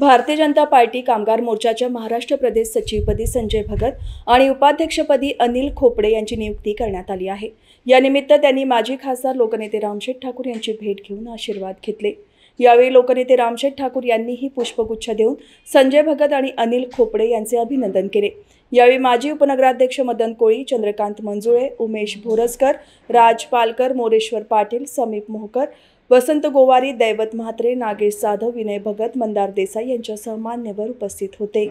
भारतीय जनता पार्टी कामगार मोर्चाच्या महाराष्ट्र प्रदेश सचिवपदी संजय भगत आणि उपाध्यक्षपदी अनिल खोपडे यांची नियुक्ती करण्यात आली आहे यानिमित्त त्यांनी माजी खासदार लोकनेते रामशेठ ठाकूर यांची भेट घेऊन आशीर्वाद घेतले यावेळी लोकनेते रामशेठ ठाकूर यांनीही पुष्पगुच्छ देऊन संजय भगत आणि अनिल खोपडे यांचे अभिनंदन केले यावेळी माजी उपनगराध्यक्ष मदन कोळी चंद्रकांत मंजुळे उमेश भोरसकर राज पालकर मोरेश्वर पाटील समीप मोहकर वसंत गोवारी दैवत म्हात्रे नागेश साधव विनय भगत मंदार देसाई यांच्यासह मान्यवर उपस्थित होते